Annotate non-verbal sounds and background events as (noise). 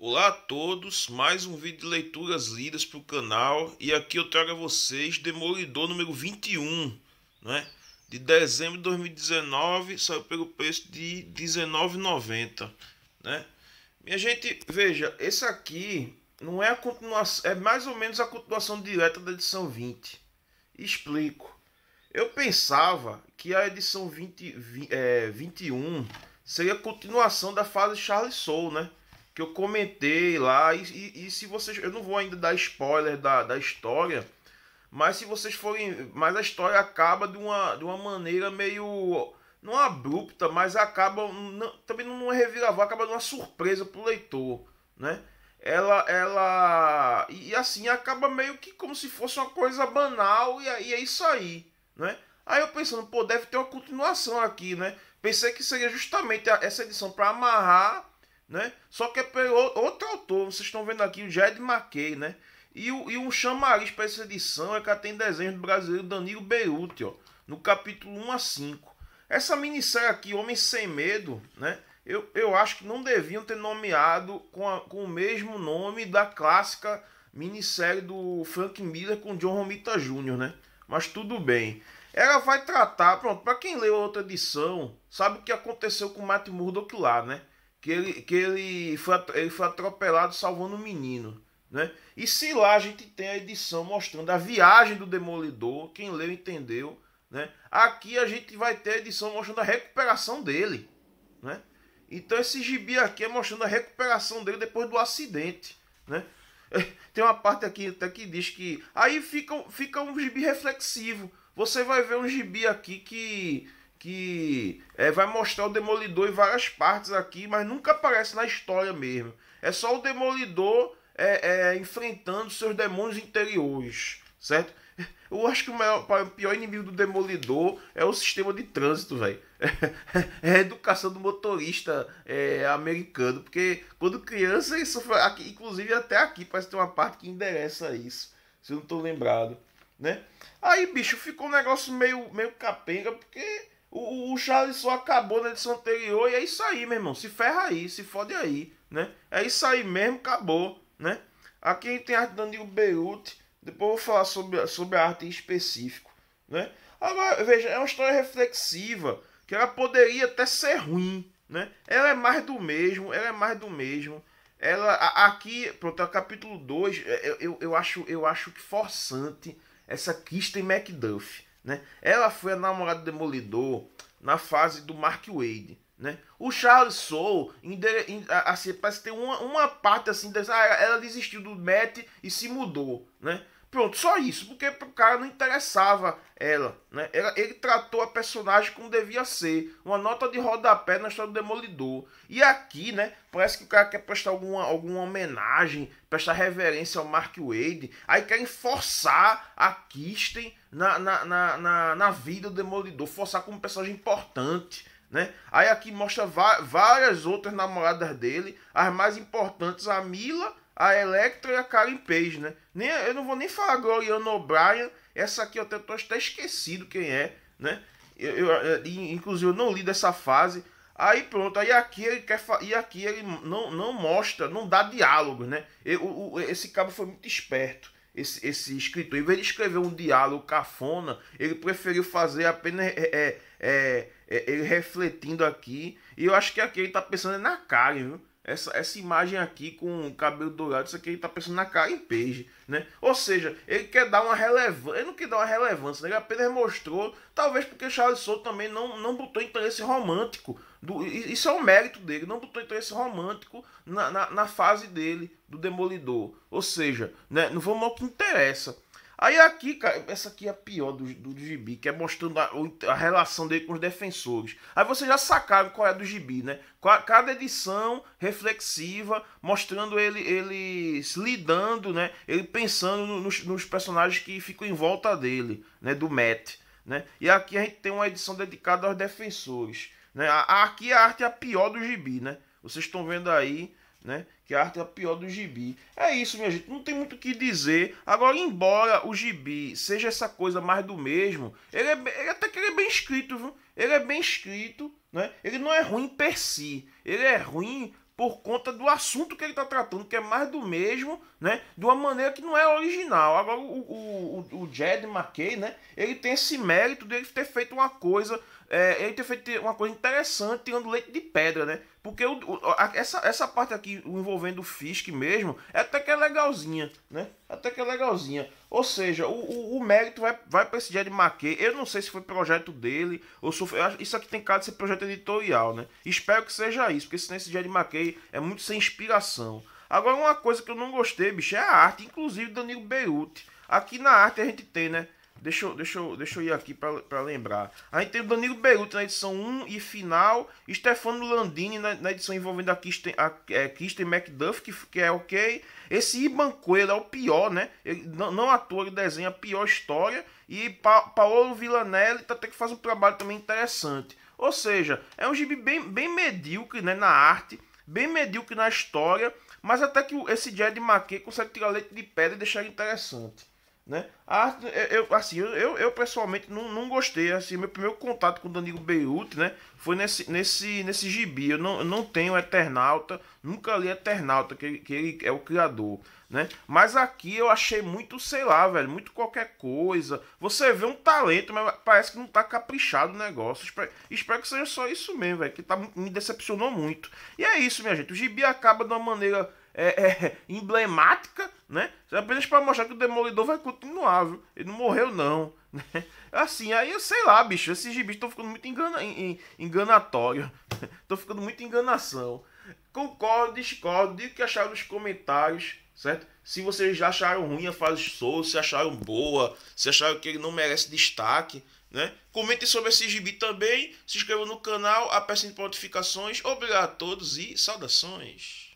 Olá a todos, mais um vídeo de leituras lidas para o canal e aqui eu trago a vocês Demolidor número 21, né? de dezembro de 2019, saiu pelo preço de R$19,90. Né? Minha gente, veja, esse aqui não é a continuação, é mais ou menos a continuação direta da edição 20. Explico. Eu pensava que a edição 20, 20 é, 21 seria a continuação da fase Charles Soul, né? que eu comentei lá. E, e, e, se vocês. Eu não vou ainda dar spoiler da, da história. Mas se vocês forem. Mas a história acaba de uma, de uma maneira meio. Não abrupta, mas acaba. Não, também não é reviravar, acaba de uma surpresa pro leitor, né? Ela. ela e, e assim, acaba meio que como se fosse uma coisa banal e, aí é isso aí, né? Aí eu pensando, pô, deve ter uma continuação aqui, né? Pensei que seria justamente essa edição para amarrar né? Só que é outro autor, vocês estão vendo aqui o Jed McKay, né? E o, e chamariz para essa edição é que tem desenho do brasileiro Danilo Beruti, ó, no capítulo 1 a 5. Essa minissérie aqui, Homem Sem Medo, né? Eu, eu acho que não deviam ter nomeado com, a, com o mesmo nome da clássica minissérie do Frank Miller com John Romita Jr., né? Mas tudo bem. Ela vai tratar, pronto, para quem leu a outra edição, sabe o que aconteceu com o Matt Murdock lá, né? que ele, que ele, foi, ele foi atropelado salvando um menino. Né? E se lá a gente tem a edição mostrando a viagem do Demolidor, quem leu entendeu. Né? Aqui a gente vai ter a edição mostrando a recuperação dele. Né? Então esse gibi aqui é mostrando a recuperação dele depois do acidente. Né? (laughs) Tem uma parte aqui até que diz que. Aí fica, fica um gibi reflexivo. Você vai ver um gibi aqui que que é, vai mostrar o Demolidor em várias partes aqui, mas nunca aparece na história mesmo. É só o Demolidor é, é, enfrentando seus demônios interiores, certo? (laughs) Eu acho que o, maior, o pior inimigo do Demolidor é o sistema de trânsito, velho. (laughs) É a educação do motorista é, americano. Porque quando criança, isso foi. Aqui, inclusive, até aqui parece ter uma parte que endereça isso. Se eu não tô lembrado, né? Aí, bicho, ficou um negócio meio, meio capenga. Porque o, o só acabou na edição anterior e é isso aí, meu irmão. Se ferra aí, se fode aí, né? É isso aí mesmo, acabou, né? Aqui a gente tem a arte do Danilo Beruti. Depois eu vou falar sobre, sobre a arte em específico, né? Agora, veja, é uma história reflexiva que ela poderia até ser ruim, né? Ela é mais do mesmo, ela é mais do mesmo. Ela a, aqui, pronto, é o capítulo 2, é, eu, eu, eu, acho eu acho que forçante essa Kirsten McDuff. Né? Ela foi a namorada do Demolidor na fase do Mark Wade. Né? O Charles Soule, assim, parece que tem uma, uma parte assim, dessa, ah, ela desistiu do Matt e se mudou. Né? Pronto, só isso, porque o cara não interessava ela, né? Ela, ele tratou a personagem como devia ser, uma nota de rodapé na história do Demolidor. E aqui, né, parece que o cara quer prestar alguma, alguma homenagem, prestar reverência ao Mark Wade, aí querem forçar a Kisten na, na, na, na, na vida do Demolidor, forçar como personagem importante, né? Aí aqui mostra várias outras namoradas dele, as mais importantes, a Mila, a Electra e a Karen Page, né? Nem, eu não vou nem falar Gloriana O'Brien, essa aqui eu até tô até esquecido quem é, né? Eu, eu, inclusive eu não li dessa fase. Aí pronto, aí aqui ele quer e aqui ele não, não mostra, não dá diálogo, né? Eu, eu, esse cabo foi muito esperto. Esse, esse escritor, em vez de escrever um diálogo cafona, ele preferiu fazer apenas é, é é, é, ele é, refletindo aqui. E eu acho que aqui ele tá pensando é na Karen, viu? Essa, essa imagem aqui com o cabelo dourado, isso aqui ele tá pensando na Karen Page, né? Ou seja, ele quer dar uma relevância, ele não quer dar uma relevância, né? ele apenas mostrou, talvez porque Charles Souto também não, não botou interesse romântico, do, isso é o um mérito dele, não botou interesse romântico na, na, na fase dele, do Demolidor. Ou seja, né, não vamos ao que interessa, Aí aqui, cara, essa aqui é a pior do, do, do gibi, que é mostrando a, a, relação dele com os defensores. Aí vocês já sacaram qual é a do gibi, né? Cada edição reflexiva, mostrando ele, ele lidando, né? Ele pensando nos, nos personagens que ficam em volta dele, né? Do Matt, né? E aqui a gente tem uma edição dedicada aos defensores, né? Aqui a arte é a pior do gibi, né? Vocês estão vendo aí né? Que a arte é a pior do gibi. É isso, minha gente, não tem muito o que dizer. Agora, embora o gibi seja essa coisa mais do mesmo, ele, é, ele até que ele é bem escrito, viu? Ele é bem escrito, né? Ele não é ruim per si, ele é ruim por conta do assunto que ele está tratando, que é mais do mesmo, né? De uma maneira que não é original. Agora, o, o, o, o Jed McKay, né? Ele tem esse mérito dele ter feito uma coisa é, ele ter feito uma coisa interessante tirando leite de pedra, né? Porque o, a, essa, essa parte aqui envolvendo o Fisk mesmo, é até que é legalzinha, né? É até que é legalzinha. Ou seja, o, o, o mérito vai, vai para esse Jed Maquet. Eu não sei se foi projeto dele, ou se foi, isso aqui tem cara de ser projeto editorial, né? Espero que seja isso, porque senão esse Jed Maquet é muito sem inspiração. Agora, uma coisa que eu não gostei, bicho, é a arte, inclusive Danilo Beruti. Aqui na arte a gente tem, né? Deixa eu, deixa eu, deixa eu ir aqui para lembrar. A gente tem o Danilo Beruti na edição 1 e final. Stefano Landini na, na edição envolvendo a Kirsten, a, é, Kirsten McDuff, que, que é ok. Esse Iban Coelho é o pior, né? Ele não, não atua, ele desenha a pior história. E pa, Paolo Villanelli tá, até que faz um trabalho também interessante. Ou seja, é um gibi bem, bem medíocre né, na arte, bem medíocre na história. Mas até que esse Jed McKay consegue tirar leite de pedra e deixar interessante. Né? A, ah, eu, assim, eu, eu pessoalmente não, não gostei. Assim, meu primeiro contato com o Danilo Beirute né, foi nesse, nesse, nesse gibi. Eu não, eu não tenho Eternauta, nunca li Eternauta, que, que ele é o criador. Né? Mas aqui eu achei muito, sei lá, velho, muito qualquer coisa. Você vê um talento, mas parece que não tá caprichado o negócio. Espero, espero que seja só isso mesmo, velho, que tá, me decepcionou muito. E é isso, minha gente. O gibi acaba de uma maneira é, é, (laughs) emblemática, né? É apenas para mostrar que o Demolidor vai continuar, viu? Ele não morreu, não. (laughs) Né? Assim, aí eu sei lá, bicho. Esses gibis estão ficando muito engana, enganatório. Estão (laughs) ficando muito enganação. Concordo, discordo, digo que acharam nos comentários, certo? Se vocês já acharam ruim a fase Soul, se acharam boa, se acharam que ele não merece destaque, né? Comentem sobre esse gibi também, se inscrevam no canal, apertem notificações. Obrigado a todos e saudações!